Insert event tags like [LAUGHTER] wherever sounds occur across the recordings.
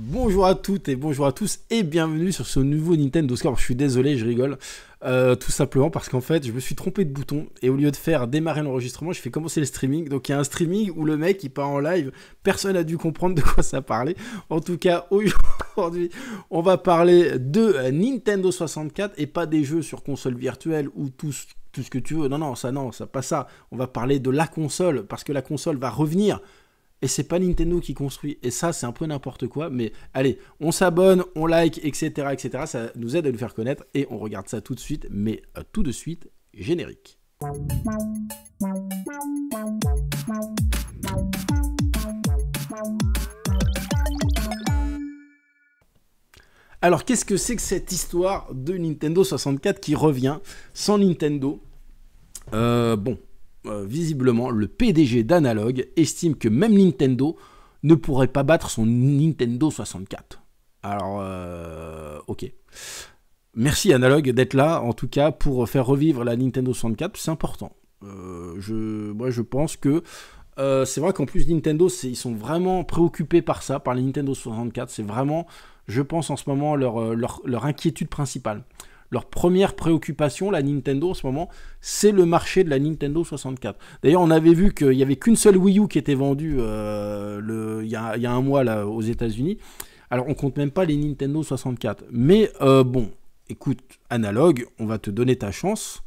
Bonjour à toutes et bonjour à tous et bienvenue sur ce nouveau Nintendo Score. Je suis désolé, je rigole. Euh, tout simplement parce qu'en fait, je me suis trompé de bouton et au lieu de faire démarrer l'enregistrement, je fais commencer le streaming. Donc il y a un streaming où le mec il part en live. Personne n'a dû comprendre de quoi ça parlait. En tout cas, [LAUGHS] aujourd'hui, on va parler de Nintendo 64 et pas des jeux sur console virtuelle ou tout, tout ce que tu veux. Non, non, ça, non, ça, pas ça. On va parler de la console parce que la console va revenir et c'est pas Nintendo qui construit. Et ça, c'est un peu n'importe quoi. Mais allez, on s'abonne, on like, etc., etc. Ça nous aide à nous faire connaître. Et on regarde ça tout de suite. Mais euh, tout de suite, générique. Alors, qu'est-ce que c'est que cette histoire de Nintendo 64 qui revient sans Nintendo euh, Bon, euh, visiblement, le PDG d'Analog estime que même Nintendo ne pourrait pas battre son Nintendo 64. Alors, euh, ok. Merci Analog d'être là, en tout cas, pour faire revivre la Nintendo 64, c'est important. Euh, je, moi, je pense que c'est vrai qu'en plus Nintendo, ils sont vraiment préoccupés par ça, par les Nintendo 64. C'est vraiment, je pense en ce moment, leur inquiétude principale leur première préoccupation, la Nintendo en ce moment, c'est le marché de la Nintendo 64. D'ailleurs, on avait vu qu'il n'y avait qu'une seule Wii U qui était vendue euh, il, y a, un mois là, aux États-Unis. Alors, on compte même pas les Nintendo 64. Mais euh, bon, écoute, analogue, on va te donner ta chance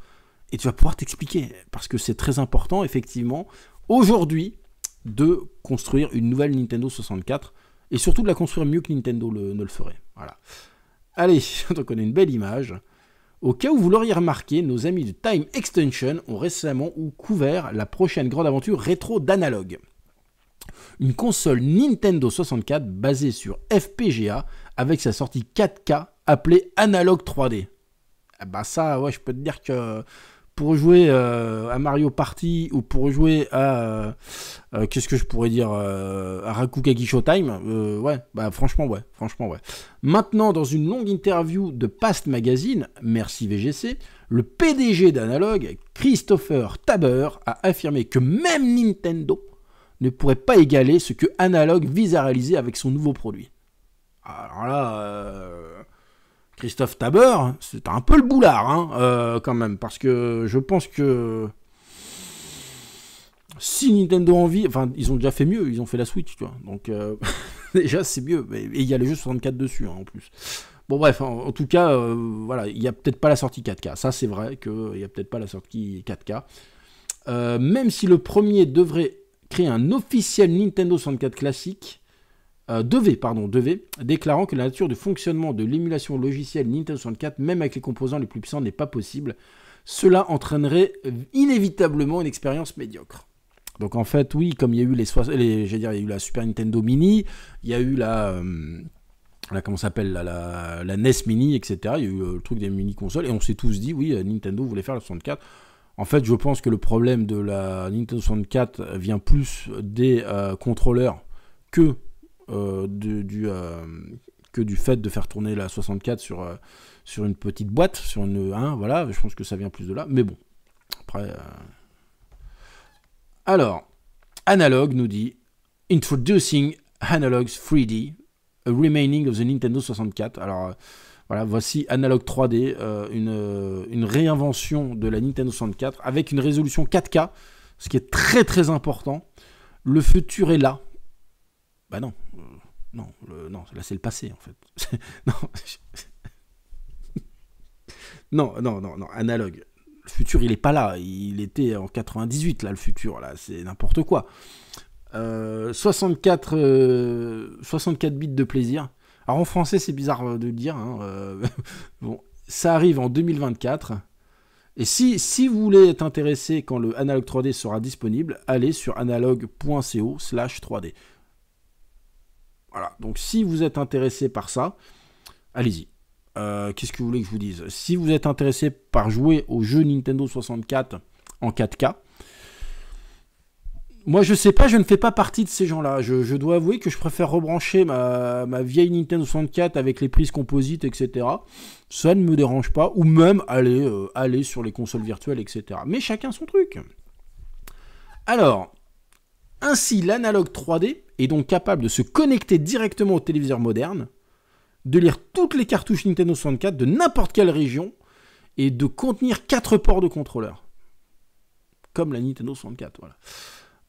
et tu vas pouvoir t'expliquer parce que c'est très important, effectivement, aujourd'hui, de construire une nouvelle Nintendo 64 et surtout de la construire mieux que Nintendo ne le ferait. Voilà. Allez, donc [LAUGHS] on a une belle image. Au cas où vous l'auriez remarqué, nos amis de Time Extension ont récemment ou couvert la prochaine grande aventure rétro d'Analog. Une console Nintendo 64 basée sur FPGA avec sa sortie 4K appelée Analog 3D. Ah bah ça, ouais, je peux te dire que pour jouer euh, à Mario Party ou pour jouer à euh, euh, qu'est-ce que je pourrais dire à Rakukagi Showtime, ouais, bah franchement ouais, franchement ouais. Maintenant, dans une longue interview de Past Magazine, merci VGC, le PDG d'Analog, Christopher Taber, a affirmé que même Nintendo ne pourrait pas égaler ce que Analog vise à réaliser avec son nouveau produit. Alors là, Christophe Taber, c'est un peu le boulard, hein, euh, quand même, parce que je pense que si Nintendo en envie, enfin, ils ont déjà fait mieux, ils ont fait la Switch, tu vois. Donc, euh, [LAUGHS] déjà, c'est mieux. Et il y a le jeu 64 dessus, hein, en plus. Bon, bref, en, tout cas, euh, voilà, il n'y a peut-être pas la sortie 4K. Ça, c'est vrai qu'il n'y a peut-être pas la sortie 4K. même si le premier devrait créer un officiel Nintendo 64 classique, euh, devait, pardon, devait, déclarant que la nature du fonctionnement de l'émulation logicielle Nintendo 64, même avec les composants les plus puissants, n'est pas possible. Cela entraînerait euh, inévitablement une expérience médiocre. Donc en fait, oui, comme il y a eu les, dire, il eu la Super Nintendo Mini, il y a eu la euh, comment s'appelle la, la, NES Mini, etc. Il y a eu le truc des mini consoles et on s'est tous dit oui, Nintendo voulait faire la 64. En fait, je pense que le problème de la Nintendo 64 vient plus des contrôleurs que euh, euh, que du fait de faire tourner la 64 sur, euh, sur une petite boîte, sur une 1, hein, voilà, je pense que ça vient plus de là, mais bon, après... Alors, Analog nous dit Introducing Analogs 3D, a remaining of the Nintendo 64. Alors voilà, voici Analog 3D, une, une, réinvention de la Nintendo 64 avec une résolution 4K, ce qui est très très important. Le futur est là. Bah non, là c'est le passé en fait. [LAUGHS] non, non, non, non, analogue. Le futur, il n'est pas là. Il était en 98 là, le futur là, c'est n'importe quoi. 64, euh, 64 euh, bits de plaisir. Alors en français, c'est bizarre de le dire. Hein, euh, [LAUGHS] bon, ça arrive en 2024. Et si, si vous voulez être intéressé quand le Analogue 3D sera disponible, allez sur analog.co slash 3D. Voilà. Donc si vous êtes intéressé par ça, allez-y. Euh, qu'est-ce que vous voulez que je vous dise Si vous êtes intéressé par jouer au jeu Nintendo 64 en 4K, moi je sais pas, je ne fais pas partie de ces gens-là. Je, dois avouer que je préfère rebrancher ma, vieille Nintendo 64 avec les prises composites, etc. Ça ne me dérange pas. Ou même aller, euh, aller sur les consoles virtuelles, etc. Mais chacun son truc. Alors, ainsi l'analogue 3D est donc capable de se connecter directement au téléviseur moderne, de lire toutes les cartouches Nintendo 64 de n'importe quelle région et de contenir 4 ports de contrôleur. Comme la Nintendo 64, voilà.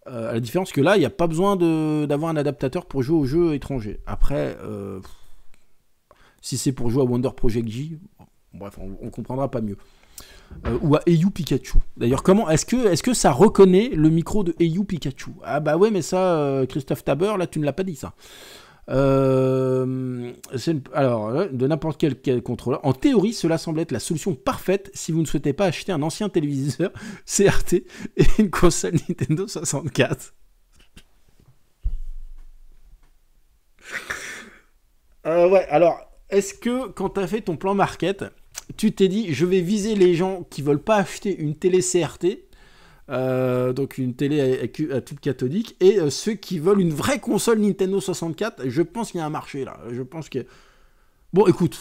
Euh, la différence que là, il n'y a pas besoin d'avoir un adaptateur pour jouer aux jeux étrangers. Après, euh, si c'est pour jouer à Wonder Project J, bref, on, on comprendra pas mieux. Euh, ou à Eyu Pikachu. D'ailleurs, comment est-ce que, est que ça reconnaît le micro de Eyu Pikachu Ah bah ouais, mais ça, euh, Christophe Taber, là, tu ne l'as pas dit ça. Euh, alors, de n'importe quel, quel, contrôleur. En théorie, cela semble être la solution parfaite si vous ne souhaitez pas acheter un ancien téléviseur [LAUGHS] CRT et une console Nintendo 64. ouais, alors, est-ce que quand tu as fait ton plan market, tu t'es dit, je vais viser les gens qui veulent pas acheter une télé CRT, euh, donc une télé à, toute cathodique, et euh, ceux qui veulent une vraie console Nintendo 64. Je pense qu'il y a un marché là. Je pense que. Bon, écoute,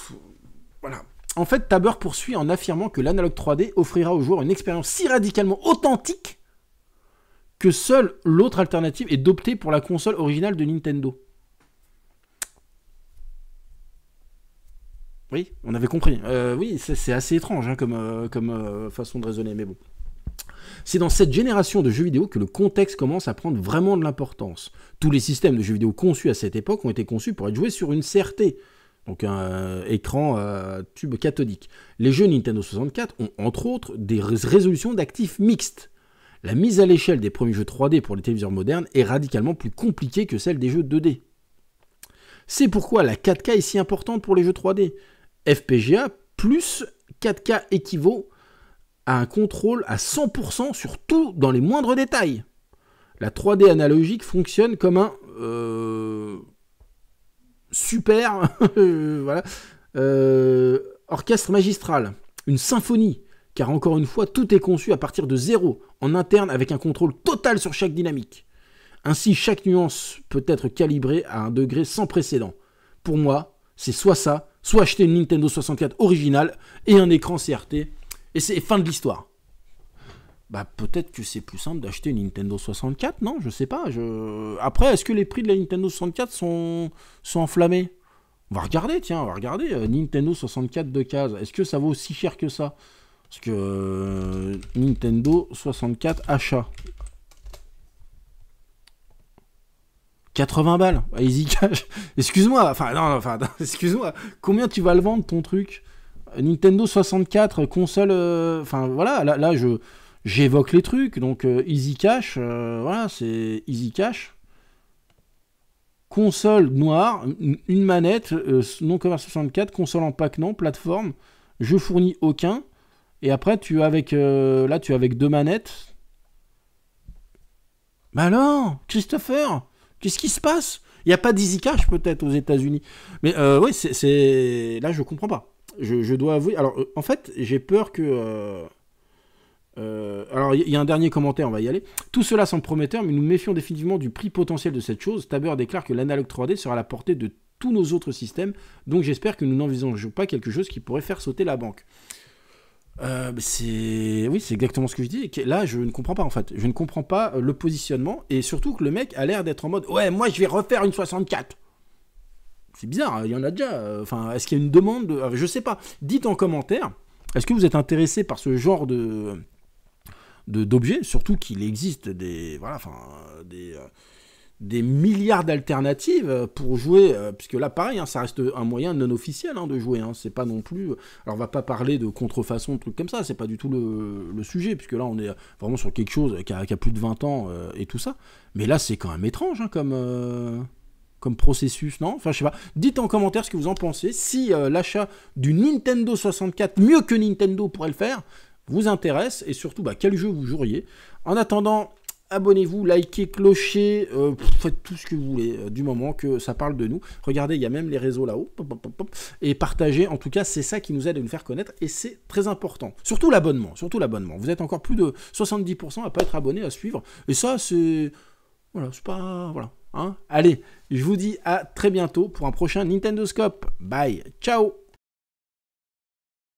voilà. En fait, Taber poursuit en affirmant que l'analogue 3D offrira aux joueurs une expérience si radicalement authentique que seule l'autre alternative est d'opter pour la console originale de Nintendo. Oui, on avait compris. Euh, oui, c'est assez étrange hein, comme, euh, euh, façon de raisonner, mais bon. C'est dans cette génération de jeux vidéo que le contexte commence à prendre vraiment de l'importance. Tous les systèmes de jeux vidéo conçus à cette époque ont été conçus pour être joués sur une CRT, donc un écran tube cathodique. Les jeux Nintendo 64 ont entre autres des résolutions d'actifs mixtes. La mise à l'échelle des premiers jeux 3D pour les téléviseurs modernes est radicalement plus compliquée que celle des jeux 2D. C'est pourquoi la 4K est si importante pour les jeux 3D. FPGA plus 4K équivaut à un contrôle à 100% sur tout dans les moindres détails. La 3D analogique fonctionne comme un euh, super [LAUGHS] voilà, euh, orchestre magistral, une symphonie, car encore une fois, tout est conçu à partir de zéro, en interne, avec un contrôle total sur chaque dynamique. Ainsi, chaque nuance peut être calibrée à un degré sans précédent. Pour moi, c'est soit ça, soit acheter une Nintendo 64 originale et un écran CRT, et c'est fin de l'histoire. Bah peut-être que c'est plus simple d'acheter une Nintendo 64, non Je sais pas. Je... Après, est-ce que les prix de la Nintendo 64 sont, sont enflammés On va regarder, tiens, on va regarder. Euh, Nintendo 64 de case, est-ce que ça vaut aussi cher que ça Parce que euh, Nintendo 64 achat. 80 balles, Easy Cash. [LAUGHS] excuse-moi, enfin, non, enfin, [LAUGHS] excuse-moi, combien tu vas le vendre ton truc Nintendo 64, console, euh, enfin, voilà, là, là je, j'évoque les trucs, donc euh, Easy Cash, euh, voilà, c'est Easy Cash. Console noire, une manette, non commerce 64, console en pack non, plateforme, je fournis aucun. Et après, tu avec, là, tu as avec deux manettes, bah alors, Christopher Qu'est-ce qui se passe Il n'y a pas d'easy peut-être aux États-Unis. Mais euh, oui, c'est là je comprends pas. Je, dois avouer. Alors euh, en fait, j'ai peur que. Euh, alors, il y a un dernier commentaire, on va y aller. Tout cela semble prometteur, mais nous méfions définitivement du prix potentiel de cette chose. Taber déclare que l'analogue 3D sera à la portée de tous nos autres systèmes, donc j'espère que nous n'envisageons pas quelque chose qui pourrait faire sauter la banque. Euh, c'est oui, c'est exactement ce que je dis. là, je ne comprends pas en fait. Je ne comprends pas euh, le positionnement et surtout que le mec a l'air d'être en mode ouais, moi je vais refaire une 64. C'est bizarre, hein, il y en a déjà. Euh, enfin, est-ce qu'il y a une demande de... Je sais pas. Dites en commentaire. Est-ce que vous êtes intéressé par ce genre de d'objets, surtout qu'il existe des voilà, enfin des des milliards d'alternatives pour jouer, euh, puisque là pareil, hein, ça reste un moyen non officiel hein, de jouer, hein. c'est pas non plus, alors on va pas parler de contrefaçon, de trucs comme ça, c'est pas du tout le, sujet, puisque là on est vraiment sur quelque chose qui a, plus de 20 ans euh, et tout ça, mais là c'est quand même étrange comme, euh, comme processus, non Enfin je sais pas, dites en commentaire ce que vous en pensez, si l'achat du Nintendo 64, mieux que Nintendo pourrait le faire, vous intéresse, et surtout bah, quel jeu vous joueriez. En attendant, abonnez-vous, likez, clochez, euh, faites tout ce que vous voulez euh, du moment que ça parle de nous. Regardez, il y a même les réseaux là-haut. Et partagez, en tout cas, c'est ça qui nous aide à nous faire connaître et c'est très important. Surtout l'abonnement, surtout l'abonnement. Vous êtes encore plus de 70% à pas être abonné, à suivre. Et ça, c'est... Voilà, c'est pas... Voilà. Hein. Allez, je vous dis à très bientôt pour un prochain Nintendo Scope. Bye, ciao